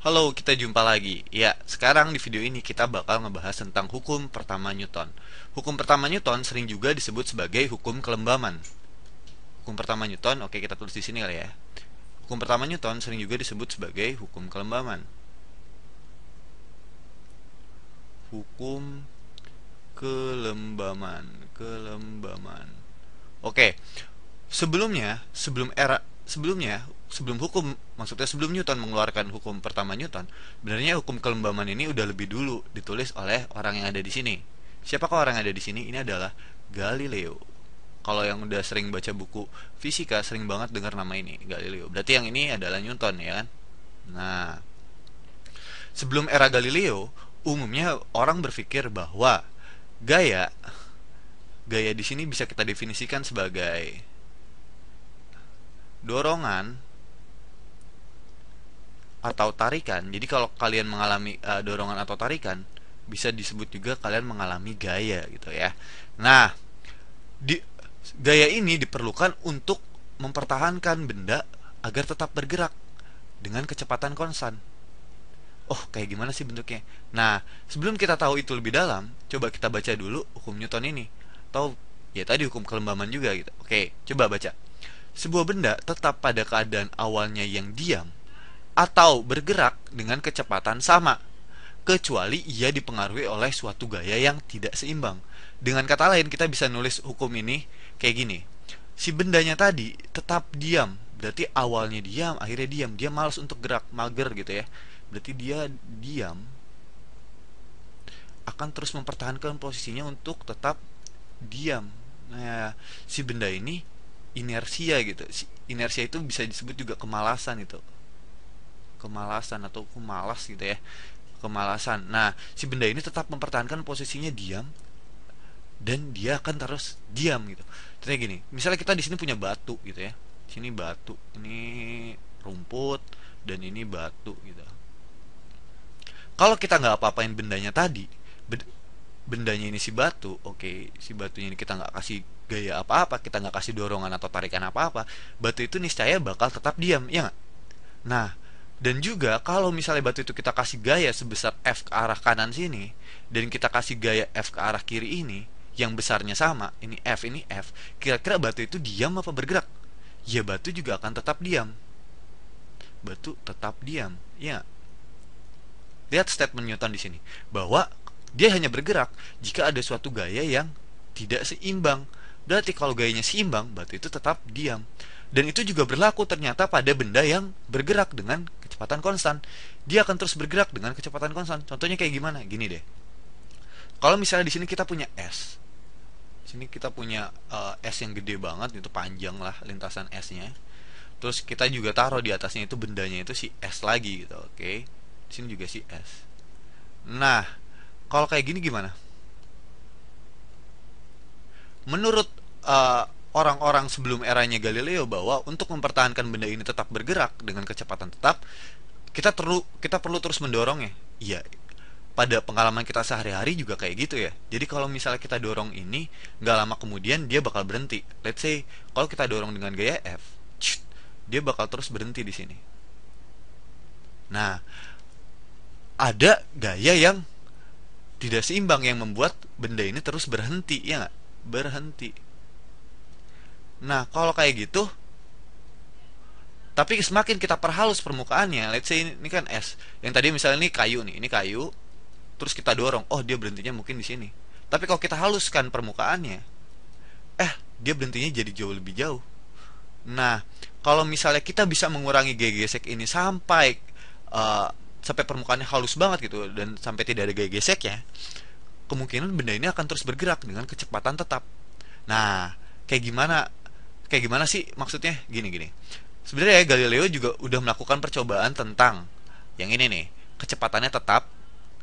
Halo, kita jumpa lagi. Ya, sekarang di video ini kita bakal ngebahas tentang hukum pertama Newton. Hukum pertama Newton sering juga disebut sebagai hukum kelembaman. Hukum pertama Newton, oke kita tulis di sini kali ya. Hukum pertama Newton sering juga disebut sebagai hukum kelembaman. Hukum kelembaman, kelembaman. Oke. Sebelumnya, sebelum era sebelumnya sebelum hukum maksudnya sebelum Newton mengeluarkan hukum pertama Newton sebenarnya hukum kelembaman ini udah lebih dulu ditulis oleh orang yang ada di sini siapakah orang yang ada di sini ini adalah Galileo kalau yang udah sering baca buku fisika sering banget dengar nama ini Galileo berarti yang ini adalah Newton ya kan nah sebelum era Galileo umumnya orang berpikir bahwa gaya gaya di sini bisa kita definisikan sebagai dorongan atau tarikan. Jadi kalau kalian mengalami uh, dorongan atau tarikan, bisa disebut juga kalian mengalami gaya gitu ya. Nah, di gaya ini diperlukan untuk mempertahankan benda agar tetap bergerak dengan kecepatan konstan. Oh, kayak gimana sih bentuknya? Nah, sebelum kita tahu itu lebih dalam, coba kita baca dulu hukum Newton ini. Atau ya tadi hukum kelembaman juga gitu. Oke, coba baca. Sebuah benda tetap pada keadaan awalnya yang diam atau bergerak dengan kecepatan sama, kecuali ia dipengaruhi oleh suatu gaya yang tidak seimbang. Dengan kata lain, kita bisa nulis hukum ini kayak gini. Si bendanya tadi tetap diam, berarti awalnya diam, akhirnya diam. Dia males untuk gerak, mager gitu ya. Berarti dia diam akan terus mempertahankan posisinya untuk tetap diam. Nah, si benda ini inersia gitu. inersia itu bisa disebut juga kemalasan gitu kemalasan atau kumalas gitu ya kemalasan nah si benda ini tetap mempertahankan posisinya diam dan dia akan terus diam gitu contohnya gini misalnya kita di sini punya batu gitu ya sini batu ini rumput dan ini batu gitu kalau kita nggak apa-apain bendanya tadi bendanya ini si batu oke okay, si batunya ini kita nggak kasih gaya apa-apa kita nggak kasih dorongan atau tarikan apa-apa batu itu niscaya bakal tetap diam ya gak? nah dan juga kalau misalnya batu itu kita kasih gaya sebesar F ke arah kanan sini dan kita kasih gaya F ke arah kiri ini yang besarnya sama, ini F ini F, kira-kira batu itu diam apa bergerak? Ya batu juga akan tetap diam. Batu tetap diam. Ya. Lihat statement Newton di sini bahwa dia hanya bergerak jika ada suatu gaya yang tidak seimbang. Berarti kalau gayanya seimbang, batu itu tetap diam. Dan itu juga berlaku ternyata pada benda yang bergerak dengan kecepatan konstan, dia akan terus bergerak dengan kecepatan konstan. Contohnya kayak gimana? Gini deh. Kalau misalnya di sini kita punya S. Di sini kita punya uh, S yang gede banget itu panjang lah lintasan S-nya. Terus kita juga taruh di atasnya itu bendanya itu si S lagi gitu, oke. Okay? Di sini juga si S. Nah, kalau kayak gini gimana? Menurut uh, orang-orang sebelum eranya Galileo bahwa untuk mempertahankan benda ini tetap bergerak dengan kecepatan tetap kita perlu kita perlu terus mendorongnya iya pada pengalaman kita sehari-hari juga kayak gitu ya jadi kalau misalnya kita dorong ini nggak lama kemudian dia bakal berhenti let's say kalau kita dorong dengan gaya F dia bakal terus berhenti di sini nah ada gaya yang tidak seimbang yang membuat benda ini terus berhenti ya gak? berhenti Nah, kalau kayak gitu tapi semakin kita perhalus permukaannya, let's say ini, ini kan es. Yang tadi misalnya ini kayu nih, ini kayu. Terus kita dorong, oh dia berhentinya mungkin di sini. Tapi kalau kita haluskan permukaannya, eh dia berhentinya jadi jauh lebih jauh. Nah, kalau misalnya kita bisa mengurangi gesek ini sampai uh, sampai permukaannya halus banget gitu dan sampai tidak ada gaya gesek ya kemungkinan benda ini akan terus bergerak dengan kecepatan tetap nah kayak gimana kayak gimana sih maksudnya gini-gini sebenarnya ya, Galileo juga udah melakukan percobaan tentang yang ini nih kecepatannya tetap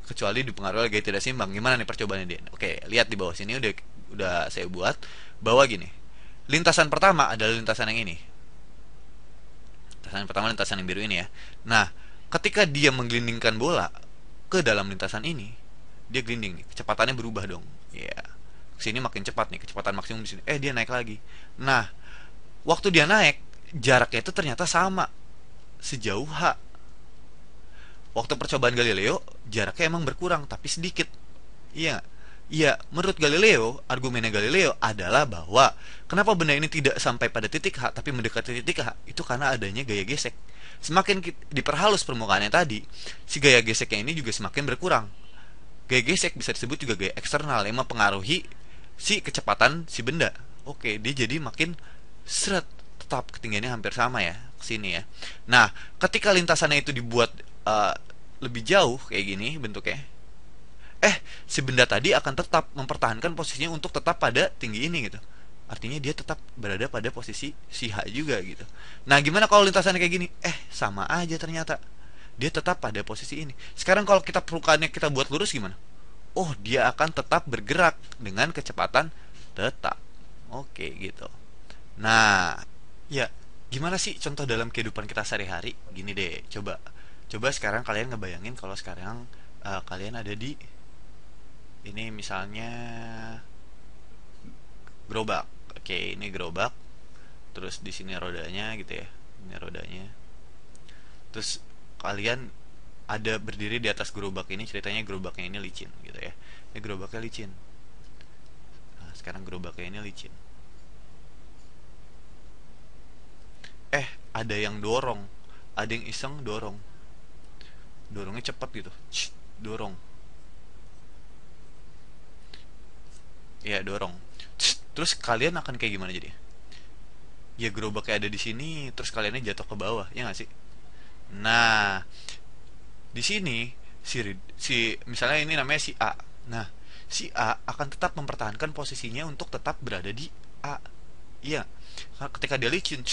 kecuali dipengaruhi gaya tidak simbang. gimana nih percobaannya dia oke lihat di bawah sini udah udah saya buat bahwa gini lintasan pertama adalah lintasan yang ini lintasan yang pertama lintasan yang biru ini ya nah ketika dia menggelindingkan bola ke dalam lintasan ini dia gelinding nih kecepatannya berubah dong ya yeah. sini makin cepat nih kecepatan maksimum di sini eh dia naik lagi nah waktu dia naik jaraknya itu ternyata sama sejauh h waktu percobaan Galileo jaraknya emang berkurang tapi sedikit iya Iya, menurut Galileo, argumennya Galileo adalah bahwa kenapa benda ini tidak sampai pada titik H tapi mendekati titik H itu karena adanya gaya gesek. Semakin diperhalus permukaannya tadi, si gaya geseknya ini juga semakin berkurang. Gaya gesek bisa disebut juga gaya eksternal yang mempengaruhi si kecepatan si benda. Oke, dia jadi makin seret tetap ketinggiannya hampir sama ya ke sini ya. Nah, ketika lintasannya itu dibuat uh, lebih jauh kayak gini bentuknya. Eh, si benda tadi akan tetap mempertahankan posisinya untuk tetap pada tinggi ini gitu. Artinya dia tetap berada pada posisi si H juga gitu. Nah, gimana kalau lintasannya kayak gini? Eh, sama aja ternyata. Dia tetap pada posisi ini. Sekarang kalau kita perukannya kita buat lurus gimana? Oh, dia akan tetap bergerak dengan kecepatan tetap. Oke, gitu. Nah, ya gimana sih contoh dalam kehidupan kita sehari-hari? Gini deh, coba coba sekarang kalian ngebayangin kalau sekarang uh, kalian ada di ini misalnya gerobak. Oke, ini gerobak. Terus di sini rodanya gitu ya. Ini rodanya. Terus kalian ada berdiri di atas gerobak ini ceritanya gerobaknya ini licin gitu ya. Ini gerobaknya licin. Nah, sekarang gerobaknya ini licin ada yang dorong ada yang iseng dorong dorongnya cepat gitu dorong ya dorong terus kalian akan kayak gimana jadi ya gerobaknya ada di sini terus kaliannya jatuh ke bawah ya nggak sih nah di sini si si misalnya ini namanya si A nah si A akan tetap mempertahankan posisinya untuk tetap berada di A iya ketika dia licin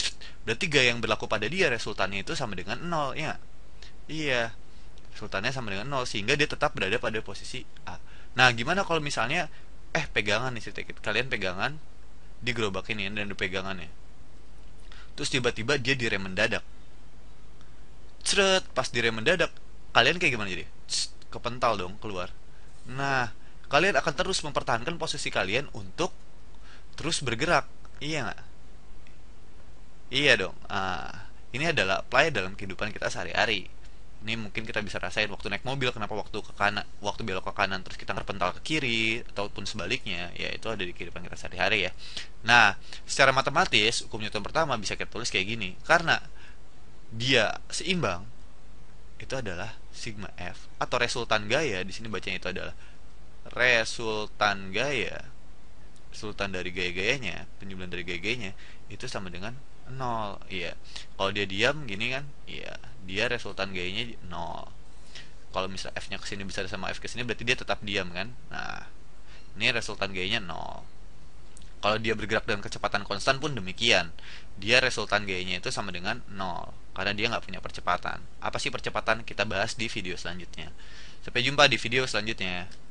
berarti gaya yang berlaku pada dia resultannya itu sama dengan nol ya iya resultannya sama dengan nol sehingga dia tetap berada pada posisi A nah gimana kalau misalnya eh pegangan nih sedikit kalian pegangan di gerobak ini dan di pegangannya terus tiba-tiba dia direm mendadak ceret pas direm mendadak kalian kayak gimana jadi kepental dong keluar nah kalian akan terus mempertahankan posisi kalian untuk terus bergerak iya gak? Iya dong. Uh, ini adalah apply dalam kehidupan kita sehari-hari. Ini mungkin kita bisa rasain waktu naik mobil kenapa waktu ke kanan, waktu belok ke kanan terus kita terpental ke kiri ataupun sebaliknya, ya itu ada di kehidupan kita sehari-hari ya. Nah, secara matematis hukum Newton pertama bisa kita tulis kayak gini. Karena dia seimbang itu adalah sigma f atau resultan gaya di sini bacanya itu adalah resultan gaya resultan dari gaya-gayanya penjumlahan dari gaya-gayanya itu sama dengan 0 iya kalau dia diam gini kan iya dia resultan gayanya 0 kalau misal f nya kesini bisa sama f kesini berarti dia tetap diam kan nah ini resultan gayanya 0 kalau dia bergerak dengan kecepatan konstan pun demikian dia resultan gayanya itu sama dengan 0 karena dia nggak punya percepatan apa sih percepatan kita bahas di video selanjutnya sampai jumpa di video selanjutnya